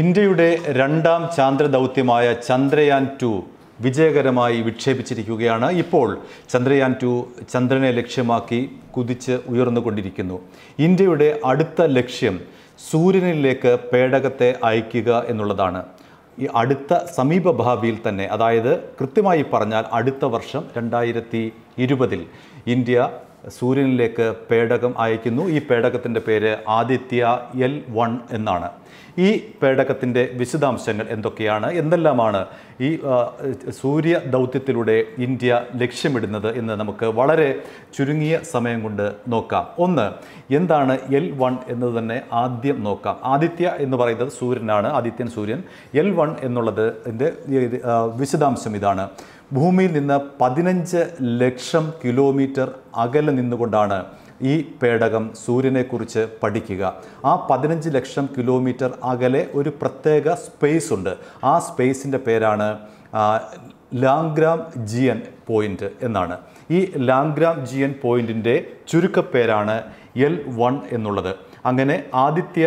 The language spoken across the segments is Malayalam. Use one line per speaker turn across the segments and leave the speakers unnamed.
ഇന്ത്യയുടെ രണ്ടാം ദൗത്യമായ ചന്ദ്രയാൻ ടു വിജയകരമായി വിക്ഷേപിച്ചിരിക്കുകയാണ് ഇപ്പോൾ ചന്ദ്രയാൻ ടു ചന്ദ്രനെ ലക്ഷ്യമാക്കി കുതിച്ച് ഉയർന്നുകൊണ്ടിരിക്കുന്നു ഇന്ത്യയുടെ അടുത്ത ലക്ഷ്യം സൂര്യനിലേക്ക് പേടകത്തെ അയക്കുക എന്നുള്ളതാണ് ഈ അടുത്ത സമീപ ഭാവിയിൽ തന്നെ അതായത് കൃത്യമായി പറഞ്ഞാൽ അടുത്ത വർഷം രണ്ടായിരത്തി ഇരുപതിൽ ഇന്ത്യ സൂര്യനിലേക്ക് പേടകം അയക്കുന്നു ഈ പേടകത്തിൻ്റെ പേര് ആദിത്യ എൽ വൺ എന്നാണ് ഈ പേടകത്തിൻ്റെ വിശദാംശങ്ങൾ എന്തൊക്കെയാണ് എന്തെല്ലാമാണ് ഈ സൂര്യ ദൗത്യത്തിലൂടെ ഇന്ത്യ ലക്ഷ്യമിടുന്നത് എന്ന് നമുക്ക് വളരെ ചുരുങ്ങിയ സമയം കൊണ്ട് നോക്കാം ഒന്ന് എന്താണ് എൽ വൺ എന്നത് തന്നെ ആദ്യം നോക്കാം ആദിത്യ എന്ന് പറയുന്നത് സൂര്യനാണ് ആദിത്യൻ സൂര്യൻ എൽ വൺ എന്നുള്ളത് എൻ്റെ വിശദാംശം ഇതാണ് ഭൂമിയിൽ നിന്ന് പതിനഞ്ച് ലക്ഷം കിലോമീറ്റർ അകലെ നിന്നുകൊണ്ടാണ് ഈ പേടകം സൂര്യനെക്കുറിച്ച് പഠിക്കുക ആ പതിനഞ്ച് ലക്ഷം കിലോമീറ്റർ അകലെ ഒരു പ്രത്യേക സ്പേസ് ഉണ്ട് ആ സ്പേസിൻ്റെ പേരാണ് ലാംഗ്രാം ജിയൻ പോയിൻ്റ് എന്നാണ് ഈ ലാംഗ്രാം ജിയൻ പോയിൻറ്റിൻ്റെ ചുരുക്കപ്പേരാണ് എൽ വൺ എന്നുള്ളത് അങ്ങനെ ആദിത്യ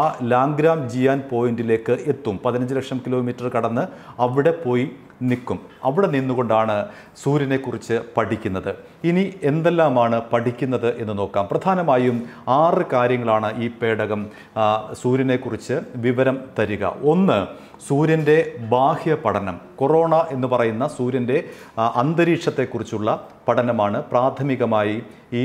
ആ ലാംഗ്രാം ജിയാൻ പോയിന്റിലേക്ക് എത്തും പതിനഞ്ച് ലക്ഷം കിലോമീറ്റർ കടന്ന് അവിടെ പോയി നിൽക്കും അവിടെ നിന്നുകൊണ്ടാണ് സൂര്യനെക്കുറിച്ച് പഠിക്കുന്നത് ഇനി എന്തെല്ലാമാണ് പഠിക്കുന്നത് എന്ന് നോക്കാം പ്രധാനമായും ആറ് കാര്യങ്ങളാണ് ഈ പേടകം സൂര്യനെക്കുറിച്ച് വിവരം തരിക ഒന്ന് സൂര്യൻ്റെ ബാഹ്യ പഠനം കൊറോണ എന്ന് പറയുന്ന സൂര്യൻ്റെ അന്തരീക്ഷത്തെക്കുറിച്ചുള്ള പഠനമാണ് പ്രാഥമികമായി ഈ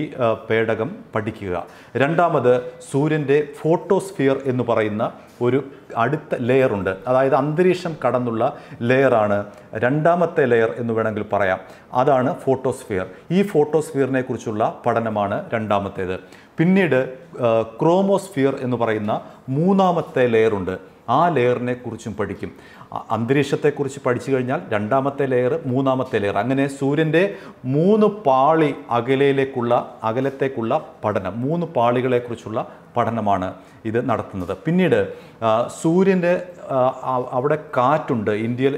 പേടകം പഠിക്കുക രണ്ടാമത് സൂര്യൻ്റെ ഫോട്ടോസ്ഫിയർ എന്ന് പറയുന്ന ഒരു അടുത്ത ലെയറുണ്ട് അതായത് അന്തരീക്ഷം കടന്നുള്ള ലെയറാണ് രണ്ടാമത്തെ ലെയർ എന്ന് വേണമെങ്കിൽ പറയാം അതാണ് ഫോട്ടോസ്ഫിയർ ഈ ഫോട്ടോസ്ഫിയറിനെ കുറിച്ചുള്ള പഠനമാണ് രണ്ടാമത്തേത് പിന്നീട് ക്രോമോസ്ഫിയർ എന്ന് പറയുന്ന മൂന്നാമത്തെ ലെയറുണ്ട് ആ ലെയറിനെ കുറിച്ചും പഠിക്കും അന്തരീക്ഷത്തെക്കുറിച്ച് പഠിച്ചു കഴിഞ്ഞാൽ രണ്ടാമത്തെ ലെയർ മൂന്നാമത്തെ ലെയർ അങ്ങനെ സൂര്യൻ്റെ മൂന്ന് പാളി അകലയിലേക്കുള്ള അകലത്തേക്കുള്ള പഠനം മൂന്ന് പാളികളെക്കുറിച്ചുള്ള പഠനമാണ് ഇത് നടത്തുന്നത് പിന്നീട് സൂര്യൻ്റെ അവിടെ കാറ്റുണ്ട് ഇന്ത്യയിൽ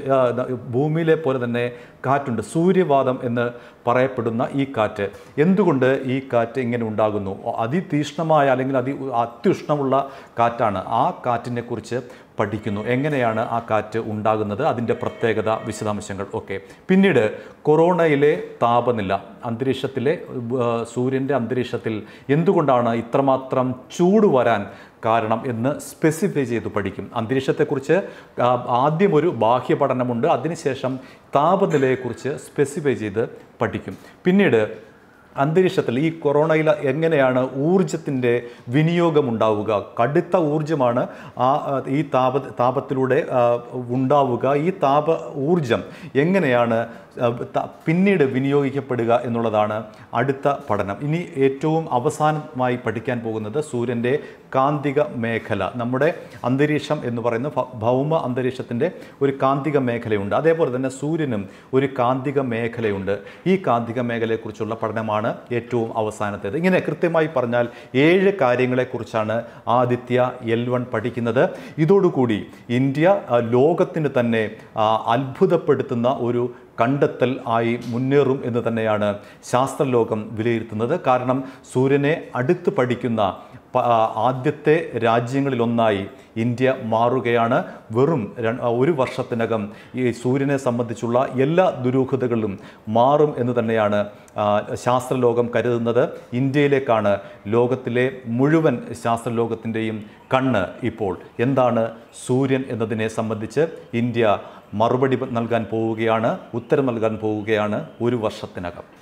ഭൂമിയിലെ പോലെ തന്നെ കാറ്റുണ്ട് സൂര്യവാദം എന്ന് പറയപ്പെടുന്ന ഈ കാറ്റ് എന്തുകൊണ്ട് ഈ കാറ്റ് ഇങ്ങനെ ഉണ്ടാകുന്നു അതിതീഷ്ണമായ അല്ലെങ്കിൽ അതി അത്യുഷ്ണമുള്ള കാറ്റാണ് ആ കാറ്റിനെക്കുറിച്ച് പഠിക്കുന്നു എങ്ങനെയാണ് ആ കാറ്റ് ഉണ്ടാകുന്നത് അതിൻ്റെ പ്രത്യേകത വിശദാംശങ്ങൾ ഒക്കെ പിന്നീട് കൊറോണയിലെ താപനില അന്തരീക്ഷത്തിലെ സൂര്യൻ്റെ അന്തരീക്ഷത്തിൽ എന്തുകൊണ്ടാണ് ഇത്രമാത്രം ചൂട് വരാൻ കാരണം എന്ന് സ്പെസിഫൈ ചെയ്ത് പഠിക്കും അന്തരീക്ഷത്തെക്കുറിച്ച് ആദ്യം ഒരു ബാഹ്യ പഠനമുണ്ട് അതിനുശേഷം താപനിലയെക്കുറിച്ച് സ്പെസിഫൈ ചെയ്ത് പഠിക്കും പിന്നീട് അന്തരീക്ഷത്തിൽ ഈ കൊറോണയിൽ എങ്ങനെയാണ് ഊർജത്തിൻ്റെ വിനിയോഗം ഉണ്ടാവുക കടുത്ത ഊർജമാണ് ആ ഈ താപ താപത്തിലൂടെ ഉണ്ടാവുക ഈ താപ ഊർജം എങ്ങനെയാണ് പിന്നീട് വിനിയോഗിക്കപ്പെടുക എന്നുള്ളതാണ് അടുത്ത പഠനം ഇനി ഏറ്റവും അവസാനമായി പഠിക്കാൻ പോകുന്നത് സൂര്യൻ്റെ കാന്തിക മേഖല നമ്മുടെ അന്തരീക്ഷം എന്ന് പറയുന്ന ഭൗമ അന്തരീക്ഷത്തിൻ്റെ ഒരു കാന്തിക മേഖലയുണ്ട് അതേപോലെ തന്നെ സൂര്യനും ഒരു കാന്തിക മേഖലയുണ്ട് ഈ കാന്തിക മേഖലയെക്കുറിച്ചുള്ള പഠനമാണ് ഏറ്റവും അവസാനത്തേത് ഇങ്ങനെ കൃത്യമായി പറഞ്ഞാൽ ഏഴ് കാര്യങ്ങളെക്കുറിച്ചാണ് ആദിത്യ എൽ വൺ പഠിക്കുന്നത് ഇതോടുകൂടി ഇന്ത്യ ലോകത്തിന് തന്നെ അത്ഭുതപ്പെടുത്തുന്ന ഒരു കണ്ടെത്തൽ ആയി മുന്നേറും എന്ന് തന്നെയാണ് ശാസ്ത്രലോകം വിലയിരുത്തുന്നത് കാരണം സൂര്യനെ അടുത്ത് പഠിക്കുന്ന ആദ്യത്തെ രാജ്യങ്ങളിലൊന്നായി ഇന്ത്യ മാറുകയാണ് വെറും ഒരു വർഷത്തിനകം ഈ സൂര്യനെ സംബന്ധിച്ചുള്ള എല്ലാ ദുരൂഹതകളിലും മാറും എന്ന് തന്നെയാണ് ശാസ്ത്രലോകം കരുതുന്നത് ഇന്ത്യയിലേക്കാണ് ലോകത്തിലെ മുഴുവൻ ശാസ്ത്രലോകത്തിൻ്റെയും കണ്ണ് ഇപ്പോൾ എന്താണ് സൂര്യൻ എന്നതിനെ സംബന്ധിച്ച് ഇന്ത്യ മറുപടി നൽകാൻ പോവുകയാണ് ഉത്തരം നൽകാൻ പോവുകയാണ് ഒരു വർഷത്തിനകം